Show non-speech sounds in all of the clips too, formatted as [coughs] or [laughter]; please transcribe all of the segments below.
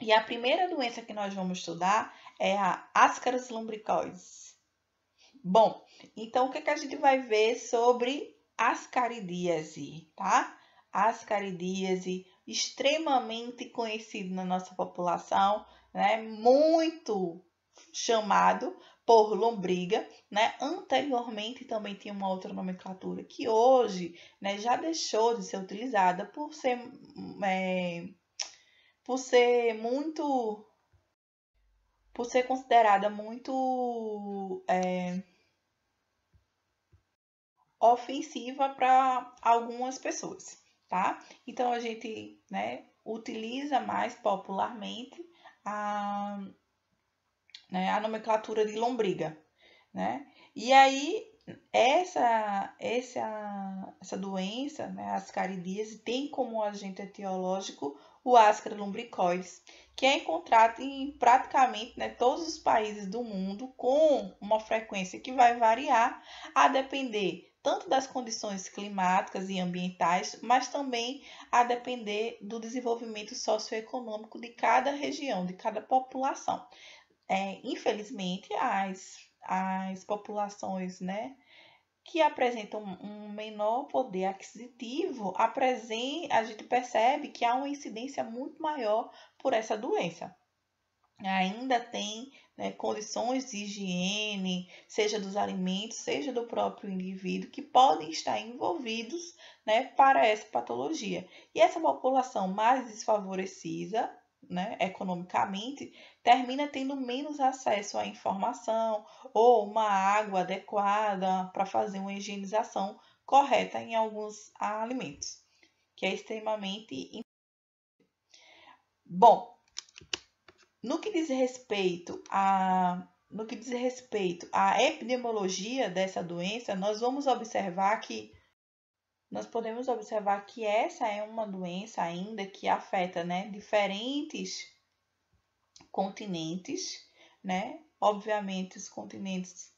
E a primeira doença que nós vamos estudar é a Ascaris lumbricoides. Bom, então o que, que a gente vai ver sobre ascaridíase, tá? Ascaridíase, extremamente conhecido na nossa população, né? Muito chamado por lombriga, né? Anteriormente também tinha uma outra nomenclatura que hoje, né, já deixou de ser utilizada por ser hum, é, por ser muito. por ser considerada muito. É, ofensiva para algumas pessoas, tá? Então a gente, né, utiliza mais popularmente a, né, a nomenclatura de lombriga, né? E aí essa, essa, essa doença, né, a ascaridíase, tem como agente etiológico o Ascara lumbricoides, que é encontrado em praticamente né, todos os países do mundo, com uma frequência que vai variar a depender tanto das condições climáticas e ambientais, mas também a depender do desenvolvimento socioeconômico de cada região, de cada população. É, infelizmente, as as populações, né? que apresentam um menor poder aquisitivo, a gente percebe que há uma incidência muito maior por essa doença. Ainda tem né, condições de higiene, seja dos alimentos, seja do próprio indivíduo, que podem estar envolvidos né, para essa patologia. E essa população mais desfavorecida né, economicamente, termina tendo menos acesso à informação ou uma água adequada para fazer uma higienização correta em alguns alimentos, que é extremamente importante. Bom, no que diz respeito a no que diz respeito à epidemiologia dessa doença, nós vamos observar que nós podemos observar que essa é uma doença ainda que afeta né, diferentes continentes, né? Obviamente, os continentes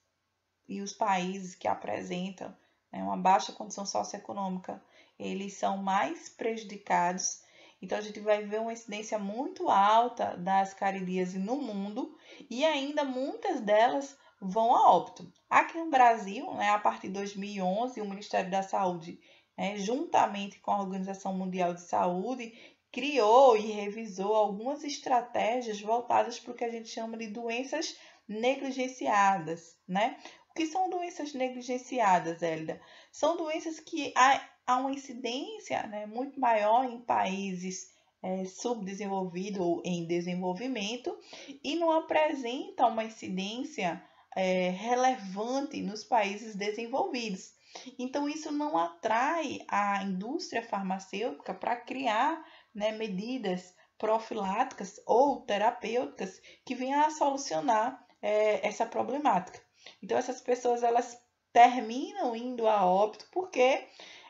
e os países que apresentam né, uma baixa condição socioeconômica, eles são mais prejudicados. Então, a gente vai ver uma incidência muito alta das caridíase no mundo e ainda muitas delas vão a óbito. Aqui no Brasil, né, a partir de 2011, o Ministério da Saúde né, juntamente com a Organização Mundial de Saúde, criou e revisou algumas estratégias voltadas para o que a gente chama de doenças negligenciadas, né? O que são doenças negligenciadas, Hélida? São doenças que há, há uma incidência né, muito maior em países é, subdesenvolvidos ou em desenvolvimento e não apresenta uma incidência é, relevante nos países desenvolvidos. Então, isso não atrai a indústria farmacêutica para criar né, medidas profiláticas ou terapêuticas que venham a solucionar é, essa problemática. Então, essas pessoas elas terminam indo a óbito porque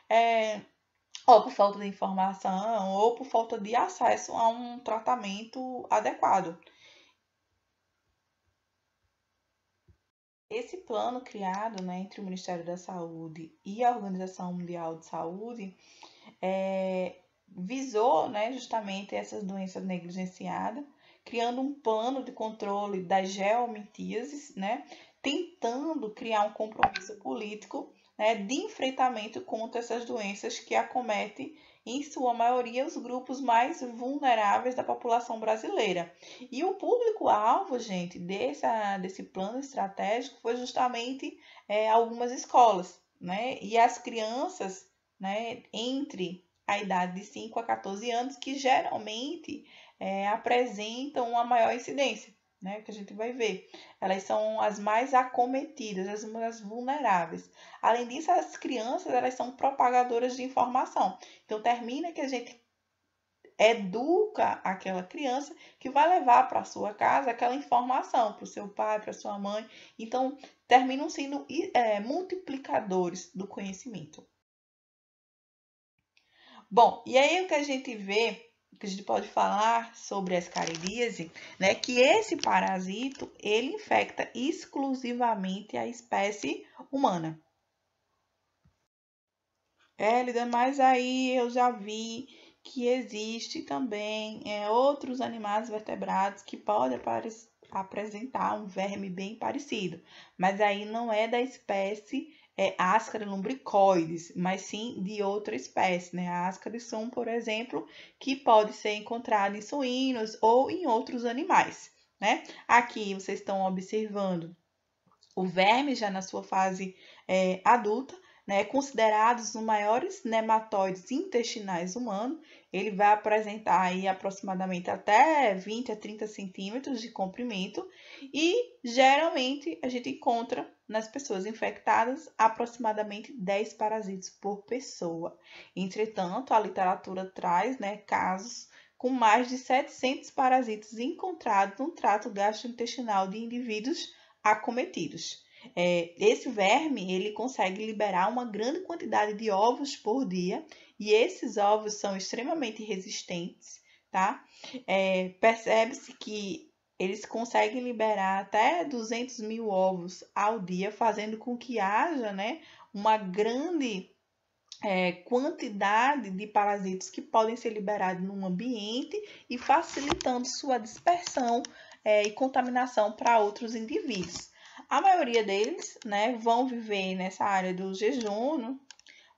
é, ou por falta de informação ou por falta de acesso a um tratamento adequado. Esse plano criado né, entre o Ministério da Saúde e a Organização Mundial de Saúde é, visou né, justamente essas doenças negligenciadas, criando um plano de controle das geomitíases, né, tentando criar um compromisso político né, de enfrentamento contra essas doenças que acometem em sua maioria, os grupos mais vulneráveis da população brasileira. E o público-alvo, gente, desse, desse plano estratégico foi justamente é, algumas escolas, né? E as crianças, né, entre a idade de 5 a 14 anos, que geralmente é, apresentam uma maior incidência né, que a gente vai ver. Elas são as mais acometidas, as mais vulneráveis. Além disso, as crianças elas são propagadoras de informação. Então termina que a gente educa aquela criança que vai levar para sua casa aquela informação para o seu pai, para sua mãe. Então terminam sendo é, multiplicadores do conhecimento. Bom, e aí o que a gente vê que a gente pode falar sobre a escaridíase, né, que esse parasito, ele infecta exclusivamente a espécie humana. É, Lida, mas aí eu já vi que existe também é, outros animais vertebrados que podem apresentar um verme bem parecido, mas aí não é da espécie é, áscara lumbricoides, mas sim de outra espécie, né? Ascaris são, por exemplo, que pode ser encontrada em suínos ou em outros animais, né? Aqui vocês estão observando o verme já na sua fase é, adulta, né, considerados os maiores nematóides intestinais humanos, ele vai apresentar aí aproximadamente até 20 a 30 centímetros de comprimento e geralmente a gente encontra nas pessoas infectadas, aproximadamente 10 parasitas por pessoa. Entretanto, a literatura traz né, casos com mais de 700 parasitas encontrados no trato gastrointestinal de indivíduos acometidos. É, esse verme ele consegue liberar uma grande quantidade de ovos por dia e esses ovos são extremamente resistentes, tá? É, Percebe-se que eles conseguem liberar até 200 mil ovos ao dia, fazendo com que haja né, uma grande é, quantidade de parasitos que podem ser liberados no ambiente e facilitando sua dispersão é, e contaminação para outros indivíduos. A maioria deles né, vão viver nessa área do jejum,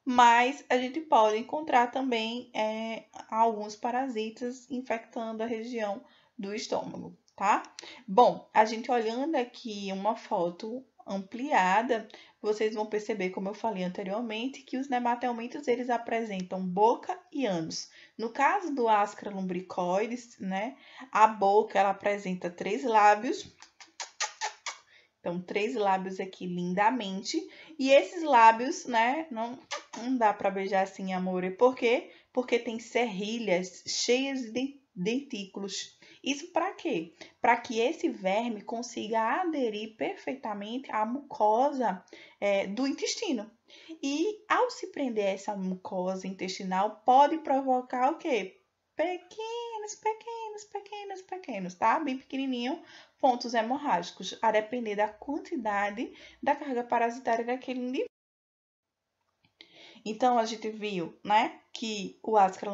mas a gente pode encontrar também é, alguns parasitas infectando a região do estômago tá? Bom, a gente olhando aqui uma foto ampliada, vocês vão perceber, como eu falei anteriormente, que os nematelmintos eles apresentam boca e ânus. No caso do Ascra lumbricoides, né, a boca ela apresenta três lábios. Então, três lábios aqui lindamente. E esses lábios, né, não, não dá para beijar assim, amor. E por quê? Porque tem serrilhas cheias de dentículos. Isso para quê? Para que esse verme consiga aderir perfeitamente à mucosa é, do intestino. E ao se prender essa mucosa intestinal, pode provocar o quê? Pequenos, pequenos, pequenos, pequenos, tá? Bem pequenininho, pontos hemorrágicos, a depender da quantidade da carga parasitária daquele indivíduo. Então, a gente viu, né, que o ácido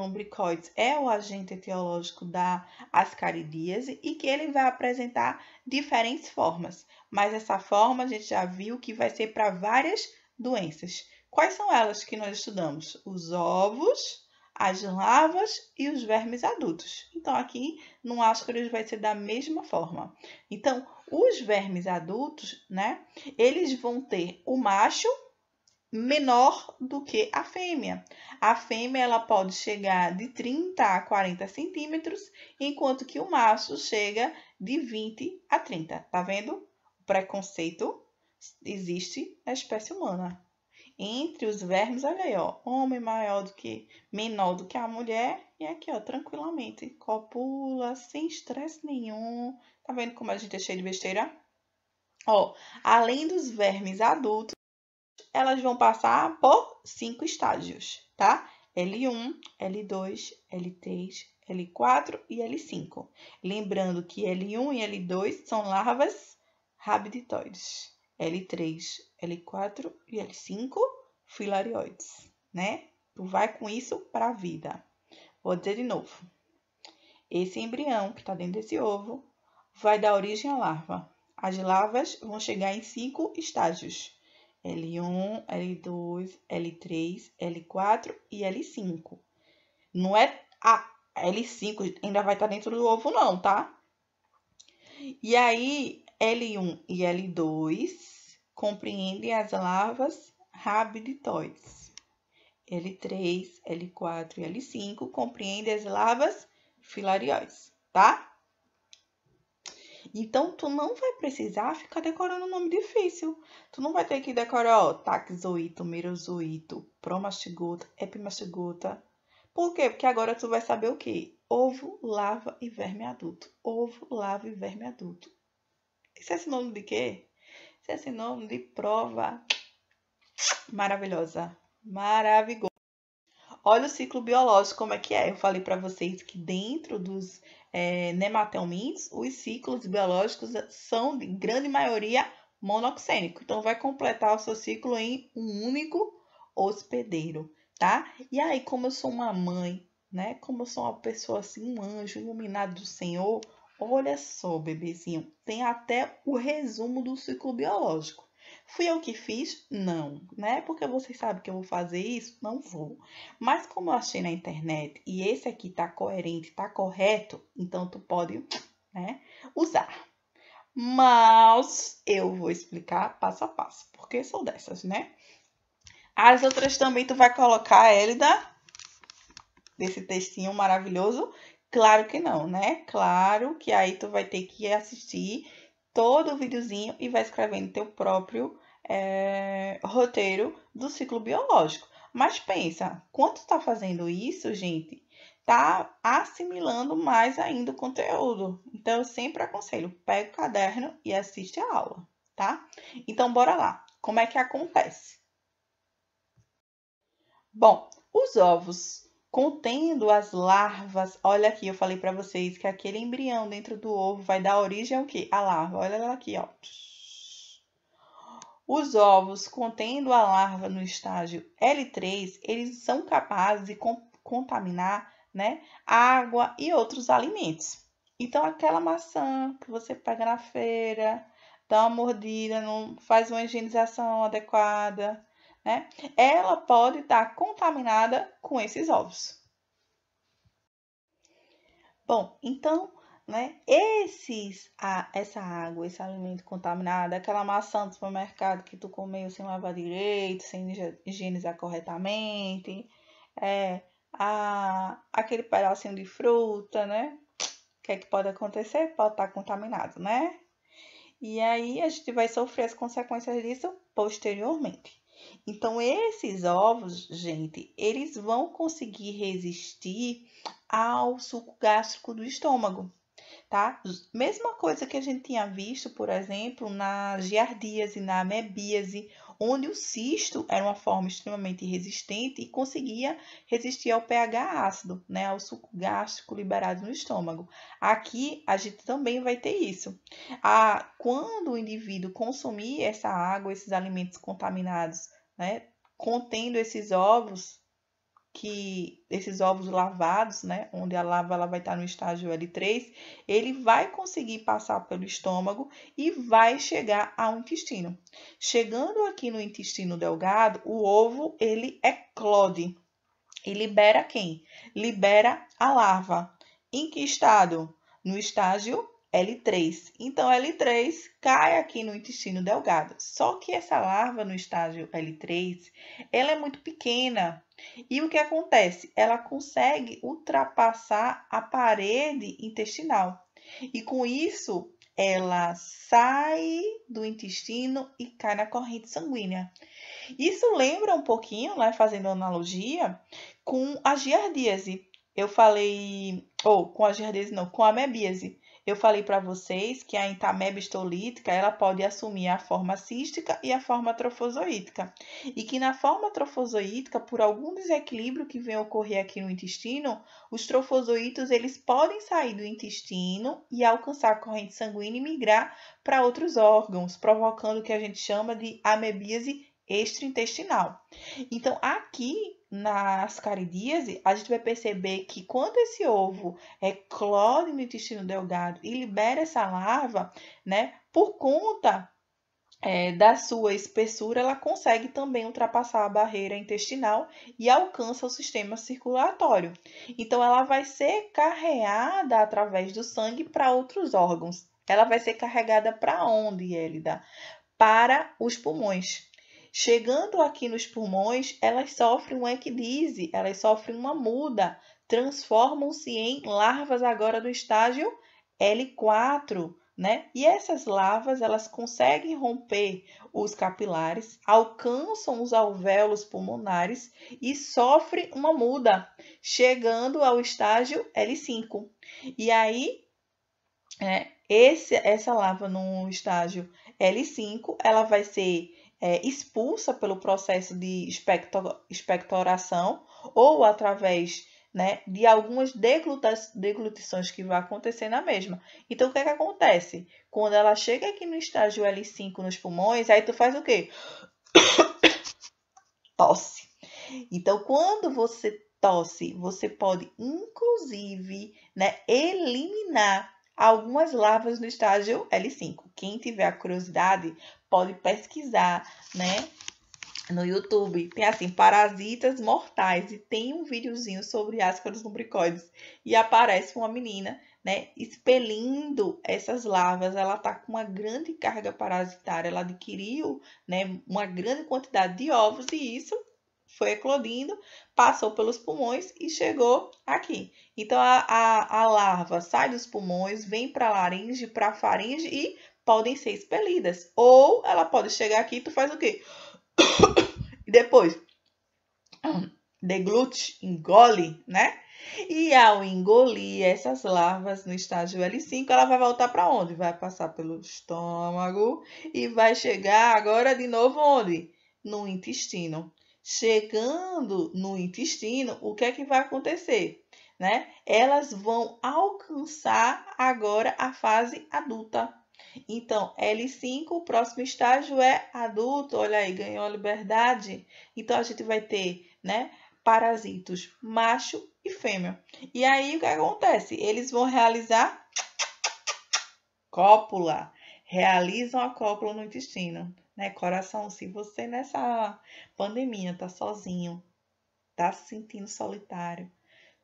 é o agente etiológico da ascaridíase e que ele vai apresentar diferentes formas. Mas essa forma a gente já viu que vai ser para várias doenças. Quais são elas que nós estudamos? Os ovos, as larvas e os vermes adultos. Então, aqui no ascaris vai ser da mesma forma. Então, os vermes adultos, né, eles vão ter o macho menor do que a fêmea. A fêmea ela pode chegar de 30 a 40 centímetros, enquanto que o macho chega de 20 a 30. Tá vendo? O preconceito existe na espécie humana. Entre os vermes, olha aí, ó, homem maior do que, menor do que a mulher, e aqui, ó, tranquilamente, copula, sem estresse nenhum. Tá vendo como a gente é cheio de besteira? Ó, além dos vermes adultos, elas vão passar por cinco estágios, tá? L1, L2, L3, L4 e L5. Lembrando que L1 e L2 são larvas rabditoides. L3, L4 e L5, filarioides, né? Tu vai com isso para a vida. Vou dizer de novo. Esse embrião que está dentro desse ovo vai dar origem à larva. As larvas vão chegar em cinco estágios. L1, L2, L3, L4 e L5. Não é a ah, L5 ainda vai estar tá dentro do ovo não, tá? E aí, L1 e L2 compreendem as larvas rabiditoides. L3, L4 e L5 compreendem as larvas filarioides, tá? Então, tu não vai precisar ficar decorando nome difícil. Tu não vai ter que decorar, ó, taxoito, mirozoito, promastigota, epimastigota. Por quê? Porque agora tu vai saber o quê? Ovo, lava e verme adulto. Ovo, lava e verme adulto. Isso é sinônimo de quê? Isso é sinônimo de prova maravilhosa. Maravilhosa. Olha o ciclo biológico como é que é. Eu falei para vocês que dentro dos é, nematelmintes, os ciclos biológicos são, de grande maioria, monoxênico. Então, vai completar o seu ciclo em um único hospedeiro, tá? E aí, como eu sou uma mãe, né? Como eu sou uma pessoa assim, um anjo iluminado do Senhor, olha só, bebezinho, tem até o resumo do ciclo biológico. Fui eu que fiz? Não, né? Porque vocês sabem que eu vou fazer isso? Não vou. Mas como eu achei na internet e esse aqui tá coerente, tá correto, então tu pode, né, usar. Mas eu vou explicar passo a passo, porque são dessas, né? As outras também tu vai colocar a Elida desse textinho maravilhoso? Claro que não, né? Claro que aí tu vai ter que assistir todo o videozinho e vai escrevendo teu próprio é, roteiro do ciclo biológico. Mas pensa, quando está fazendo isso, gente, tá assimilando mais ainda o conteúdo. Então, eu sempre aconselho, pega o caderno e assiste a aula, tá? Então, bora lá. Como é que acontece? Bom, os ovos contendo as larvas. Olha aqui, eu falei para vocês que aquele embrião dentro do ovo vai dar origem ao quê? A larva. Olha ela aqui, ó. Os ovos contendo a larva no estágio L3, eles são capazes de contaminar, né, água e outros alimentos. Então, aquela maçã que você pega na feira, dá uma mordida, não faz uma higienização adequada, né? Ela pode estar contaminada com esses ovos. Bom, então, né? Esses, a, essa água, esse alimento contaminado, aquela maçã do supermercado que tu comeu sem lavar direito, sem higienizar corretamente, é, a, aquele pedacinho de fruta, né? O que é que pode acontecer? Pode estar contaminado, né? E aí a gente vai sofrer as consequências disso posteriormente. Então, esses ovos, gente, eles vão conseguir resistir ao suco gástrico do estômago tá? Mesma coisa que a gente tinha visto, por exemplo, na giardíase, na amebíase, onde o cisto era uma forma extremamente resistente e conseguia resistir ao pH ácido, né, ao suco gástrico liberado no estômago. Aqui a gente também vai ter isso. A, quando o indivíduo consumir essa água, esses alimentos contaminados, né, contendo esses ovos, que esses ovos lavados, né, onde a lava ela vai estar no estágio L3, ele vai conseguir passar pelo estômago e vai chegar ao intestino. Chegando aqui no intestino delgado, o ovo ele eclode e libera quem? Libera a larva. Em que estado? No estágio L3. Então, L3 cai aqui no intestino delgado. Só que essa larva no estágio L3, ela é muito pequena. E o que acontece? Ela consegue ultrapassar a parede intestinal. E com isso, ela sai do intestino e cai na corrente sanguínea. Isso lembra um pouquinho, né, fazendo analogia, com a giardíase. Eu falei, ou oh, com a giardíase não, com a amebíase. Eu falei para vocês que a entameba estolítica ela pode assumir a forma cística e a forma trofozoítica. E que na forma trofozoítica, por algum desequilíbrio que vem ocorrer aqui no intestino, os trofozoítos eles podem sair do intestino e alcançar a corrente sanguínea e migrar para outros órgãos, provocando o que a gente chama de amebíase extraintestinal. Então, aqui nas caridíase, a gente vai perceber que quando esse ovo eclode é no intestino delgado e libera essa larva, né, por conta é, da sua espessura, ela consegue também ultrapassar a barreira intestinal e alcança o sistema circulatório. Então, ela vai ser carreada através do sangue para outros órgãos. Ela vai ser carregada para onde, Elida? Para os pulmões. Chegando aqui nos pulmões, elas sofrem um ecdise, elas sofrem uma muda, transformam-se em larvas agora do estágio L4, né? E essas larvas, elas conseguem romper os capilares, alcançam os alvéolos pulmonares e sofrem uma muda, chegando ao estágio L5. E aí, né? esse, essa larva no estágio L5, ela vai ser é, expulsa pelo processo de espector, espectoração ou através né, de algumas deglutições que vai acontecer na mesma. Então, o que é que acontece? Quando ela chega aqui no estágio L5 nos pulmões, aí tu faz o quê? [coughs] Tosse. Então, quando você tosse, você pode, inclusive, né, eliminar algumas larvas no estágio L5. Quem tiver a curiosidade pode pesquisar, né? No YouTube tem assim parasitas mortais e tem um videozinho sobre áspidos lumbricoides e aparece uma menina, né, expelindo essas larvas. Ela tá com uma grande carga parasitária, ela adquiriu, né, uma grande quantidade de ovos e isso foi eclodindo, passou pelos pulmões e chegou aqui. Então, a, a, a larva sai dos pulmões, vem para a laringe, para a faringe e podem ser expelidas. Ou ela pode chegar aqui e tu faz o quê? [coughs] E depois, [coughs] deglute, engole, né? E ao engolir essas larvas no estágio L5, ela vai voltar para onde? Vai passar pelo estômago e vai chegar agora de novo onde? No intestino chegando no intestino, o que é que vai acontecer? Né? Elas vão alcançar agora a fase adulta. Então, L5, o próximo estágio é adulto, olha aí, ganhou liberdade. Então, a gente vai ter, né, parasitos macho e fêmea. E aí, o que acontece? Eles vão realizar cópula realizam a cópula no intestino. Né? Coração, se você nessa pandemia tá sozinho, tá se sentindo solitário,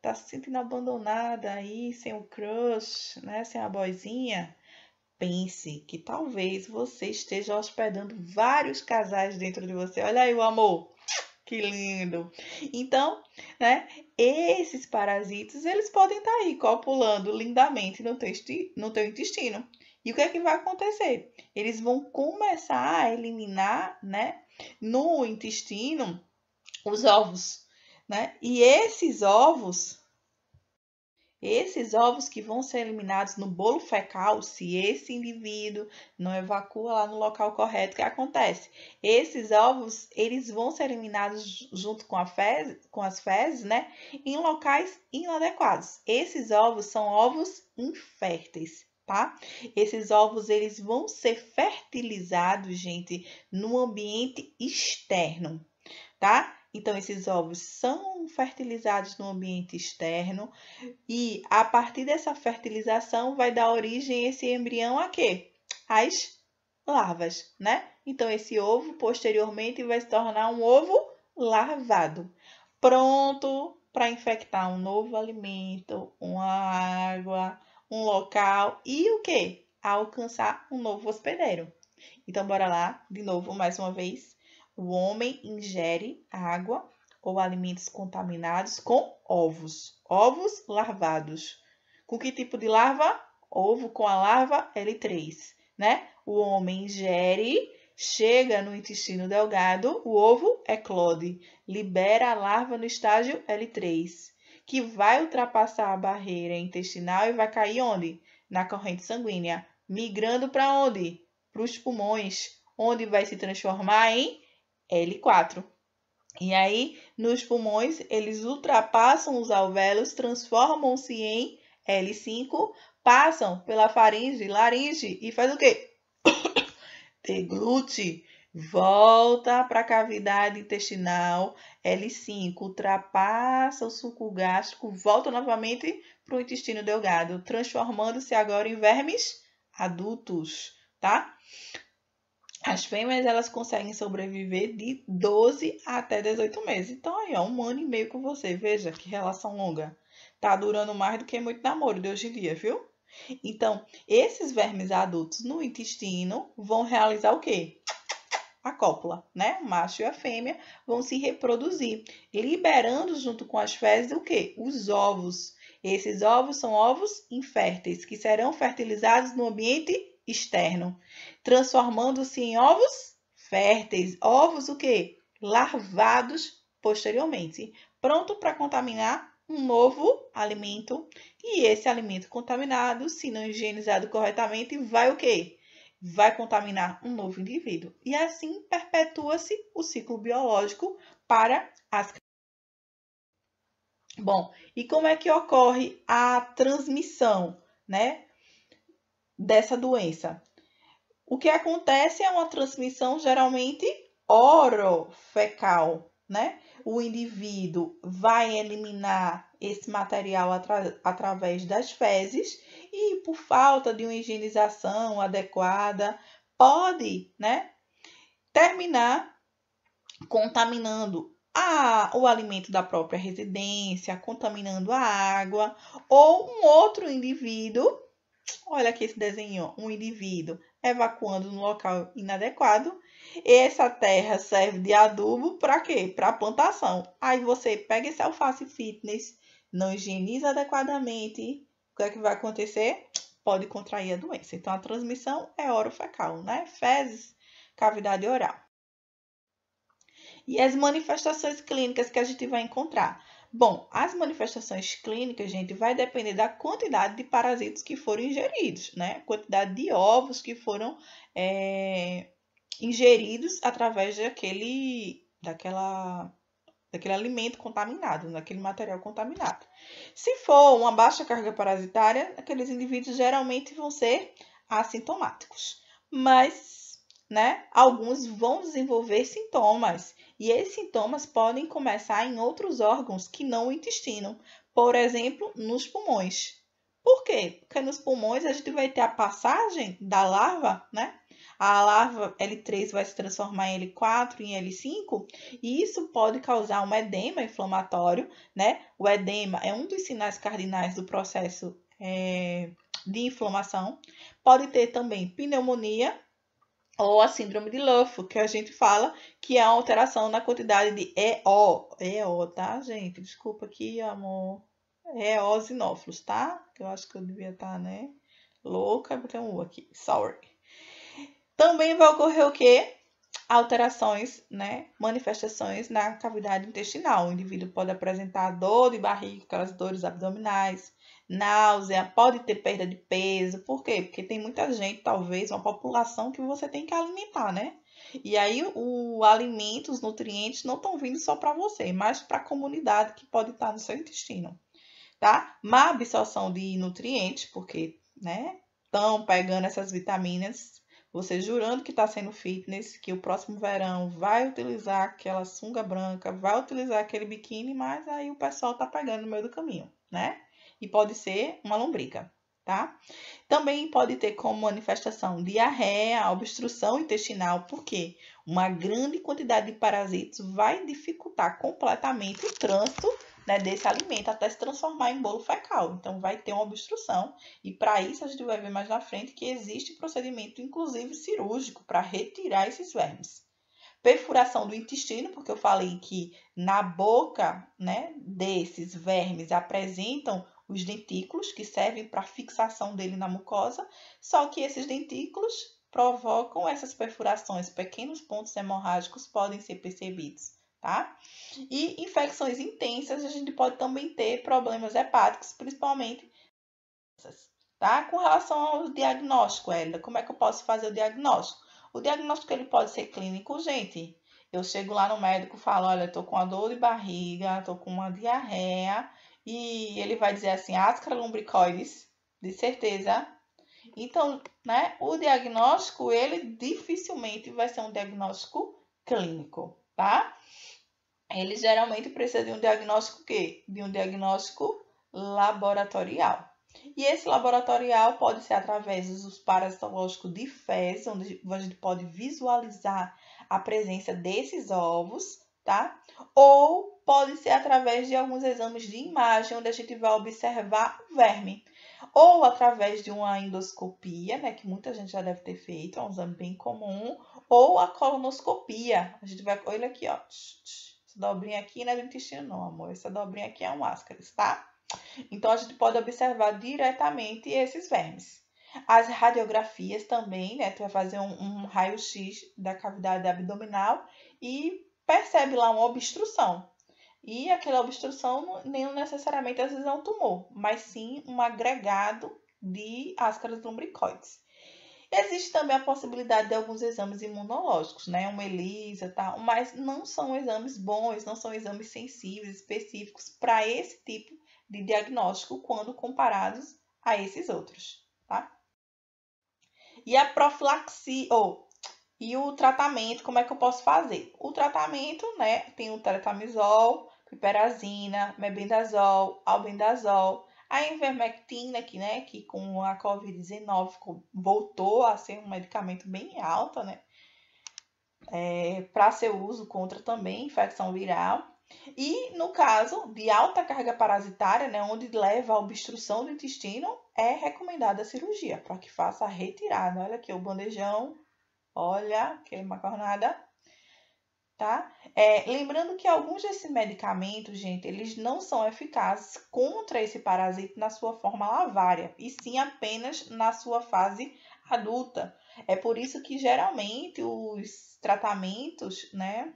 tá se sentindo abandonada aí, sem o crush, né? sem a boizinha, pense que talvez você esteja hospedando vários casais dentro de você. Olha aí o amor! Que lindo! Então, né, esses parasitas, eles podem estar tá aí copulando lindamente no teu, no teu intestino. E o que é que vai acontecer? Eles vão começar a eliminar, né, no intestino os ovos, né? E esses ovos, esses ovos que vão ser eliminados no bolo fecal, se esse indivíduo não evacua lá no local correto, o que acontece? Esses ovos, eles vão ser eliminados junto com, fez, com as fezes, né? Em locais inadequados. Esses ovos são ovos inférteis tá? Esses ovos eles vão ser fertilizados, gente, no ambiente externo, tá? Então esses ovos são fertilizados no ambiente externo e a partir dessa fertilização vai dar origem esse embrião a quê? As larvas, né? Então esse ovo posteriormente vai se tornar um ovo larvado, pronto para infectar um novo alimento, uma água, um local e o quê? Alcançar um novo hospedeiro. Então, bora lá, de novo, mais uma vez. O homem ingere água ou alimentos contaminados com ovos. Ovos larvados. Com que tipo de larva? Ovo com a larva L3, né? O homem ingere, chega no intestino delgado, o ovo eclode, é libera a larva no estágio L3 que vai ultrapassar a barreira intestinal e vai cair onde? Na corrente sanguínea, migrando para onde? Para os pulmões, onde vai se transformar em L4. E aí, nos pulmões, eles ultrapassam os alvéolos, transformam-se em L5, passam pela faringe, laringe e faz o quê? [coughs] Deglute, volta para a cavidade intestinal L5 ultrapassa o suco gástrico, volta novamente para o intestino delgado, transformando-se agora em vermes adultos, tá? As fêmeas elas conseguem sobreviver de 12 até 18 meses. Então, aí, ó, um ano e meio com você. Veja que relação longa. Tá durando mais do que muito namoro de hoje em dia, viu? Então, esses vermes adultos no intestino vão realizar o quê? a cópula, né? O macho e a fêmea vão se reproduzir, liberando junto com as fezes o quê? Os ovos. Esses ovos são ovos inférteis, que serão fertilizados no ambiente externo, transformando-se em ovos férteis, ovos o quê? Larvados posteriormente, pronto para contaminar um novo alimento, e esse alimento contaminado, se não higienizado corretamente, vai o quê? vai contaminar um novo indivíduo. E assim perpetua-se o ciclo biológico para as Bom, e como é que ocorre a transmissão, né, dessa doença? O que acontece é uma transmissão geralmente orofecal, né? O indivíduo vai eliminar esse material atra através das fezes e por falta de uma higienização adequada, pode né, terminar contaminando a, o alimento da própria residência, contaminando a água, ou um outro indivíduo, olha aqui esse desenho, um indivíduo evacuando no local inadequado, e essa terra serve de adubo para quê? Para plantação. Aí você pega esse alface fitness, não higieniza adequadamente, o que é que vai acontecer? Pode contrair a doença. Então, a transmissão é orofecal, né? Fezes, cavidade oral. E as manifestações clínicas que a gente vai encontrar? Bom, as manifestações clínicas, gente, vai depender da quantidade de parasitos que foram ingeridos, né? Quantidade de ovos que foram é, ingeridos através daquele, daquela daquele alimento contaminado, daquele material contaminado. Se for uma baixa carga parasitária, aqueles indivíduos geralmente vão ser assintomáticos, mas né, alguns vão desenvolver sintomas e esses sintomas podem começar em outros órgãos que não o intestino, por exemplo, nos pulmões. Por quê? Porque nos pulmões a gente vai ter a passagem da larva, né, a larva L3 vai se transformar em L4 e em L5, e isso pode causar um edema inflamatório, né? O edema é um dos sinais cardinais do processo é, de inflamação. Pode ter também pneumonia, ou a síndrome de Luff, que a gente fala que é a alteração na quantidade de EO. EO, tá, gente? Desculpa aqui, amor. EOsinófilos, tá? Eu acho que eu devia estar, tá, né? Louca, botei um U aqui. Sorry. Também vai ocorrer o quê? Alterações, né? Manifestações na cavidade intestinal. O indivíduo pode apresentar dor de barriga, aquelas dores abdominais, náusea, pode ter perda de peso. Por quê? Porque tem muita gente, talvez, uma população que você tem que alimentar, né? E aí o alimento, os nutrientes não estão vindo só para você, mas para a comunidade que pode estar no seu intestino, tá? Má absorção de nutrientes, porque, né, estão pegando essas vitaminas você jurando que está sendo fitness, que o próximo verão vai utilizar aquela sunga branca, vai utilizar aquele biquíni, mas aí o pessoal está pegando no meio do caminho, né? E pode ser uma lombriga, tá? Também pode ter como manifestação diarreia, obstrução intestinal, porque uma grande quantidade de parasitos vai dificultar completamente o trânsito né, desse alimento até se transformar em bolo fecal. Então, vai ter uma obstrução. E para isso, a gente vai ver mais na frente que existe procedimento, inclusive cirúrgico, para retirar esses vermes. Perfuração do intestino, porque eu falei que na boca né, desses vermes apresentam os dentículos, que servem para fixação dele na mucosa, só que esses dentículos provocam essas perfurações. Pequenos pontos hemorrágicos podem ser percebidos tá? E infecções intensas, a gente pode também ter problemas hepáticos, principalmente tá? Com relação ao diagnóstico, Hélida, como é que eu posso fazer o diagnóstico? O diagnóstico ele pode ser clínico, gente. Eu chego lá no médico, falo, olha, tô com uma dor de barriga, tô com uma diarreia, e ele vai dizer assim, ascara lumbricoides, de certeza. Então, né, o diagnóstico, ele dificilmente vai ser um diagnóstico clínico, tá? eles geralmente precisam de um diagnóstico quê? De um diagnóstico laboratorial. E esse laboratorial pode ser através dos parasitológicos de fezes, onde a gente pode visualizar a presença desses ovos, tá? Ou pode ser através de alguns exames de imagem, onde a gente vai observar o verme. Ou através de uma endoscopia, né, que muita gente já deve ter feito, é um exame bem comum, ou a colonoscopia. A gente vai, olha aqui, ó. Essa dobrinha aqui não é do intestino não, amor. Essa dobrinha aqui é um ascaris, tá? Então, a gente pode observar diretamente esses vermes. As radiografias também, né? Tu vai fazer um, um raio-x da cavidade abdominal e percebe lá uma obstrução. E aquela obstrução nem necessariamente às vezes é um tumor, mas sim um agregado de áscaras lumbricoides. Existe também a possibilidade de alguns exames imunológicos, né? Uma ELISA, tal, tá? mas não são exames bons, não são exames sensíveis, específicos para esse tipo de diagnóstico quando comparados a esses outros, tá? E a profilaxia, ou oh, e o tratamento, como é que eu posso fazer? O tratamento, né, tem o tratamizol, piperazina, mebendazol, albendazol, a ivermectina, que, né, que com a Covid-19 voltou a ser um medicamento bem alto, né? É, para seu uso contra também infecção viral. E no caso de alta carga parasitária, né, onde leva à obstrução do intestino, é recomendada a cirurgia para que faça a retirada. Olha aqui o bandejão, olha que macarronada tá? É, lembrando que alguns desses medicamentos, gente, eles não são eficazes contra esse parasito na sua forma lavária, e sim apenas na sua fase adulta. É por isso que geralmente os tratamentos, né,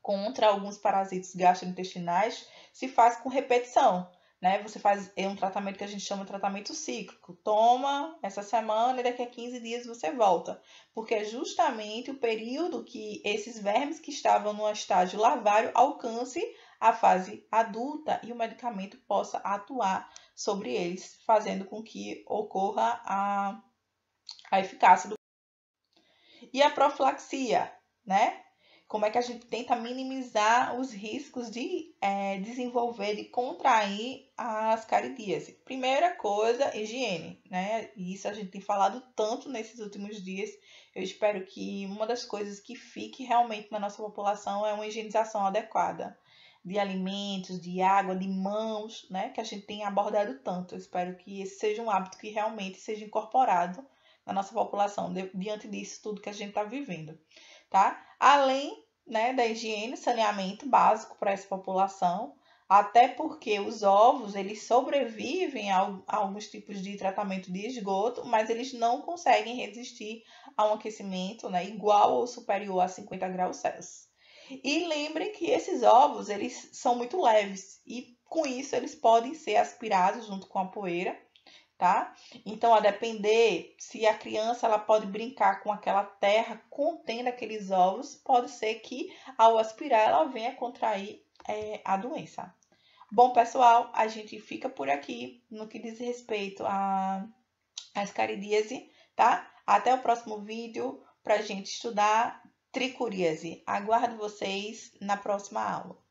contra alguns parasitos gastrointestinais se faz com repetição né? Você faz é um tratamento que a gente chama de tratamento cíclico. Toma essa semana e daqui a 15 dias você volta. Porque é justamente o período que esses vermes que estavam no estágio larvário alcance a fase adulta e o medicamento possa atuar sobre eles, fazendo com que ocorra a, a eficácia do. E a profilaxia, né? como é que a gente tenta minimizar os riscos de é, desenvolver e contrair as caridíase. Primeira coisa, higiene, né? isso a gente tem falado tanto nesses últimos dias. Eu espero que uma das coisas que fique realmente na nossa população é uma higienização adequada de alimentos, de água, de mãos, né? Que a gente tem abordado tanto. Eu espero que esse seja um hábito que realmente seja incorporado na nossa população, diante disso tudo que a gente está vivendo tá? Além né, da higiene, saneamento básico para essa população, até porque os ovos eles sobrevivem a, alguns tipos de tratamento de esgoto, mas eles não conseguem resistir a um aquecimento né, igual ou superior a 50 graus Celsius. E lembrem que esses ovos eles são muito leves e com isso eles podem ser aspirados junto com a poeira tá? Então, a depender se a criança ela pode brincar com aquela terra contendo aqueles ovos, pode ser que ao aspirar ela venha contrair é, a doença. Bom, pessoal, a gente fica por aqui no que diz respeito à ascaridíase, tá? Até o próximo vídeo para a gente estudar tricuríase. Aguardo vocês na próxima aula.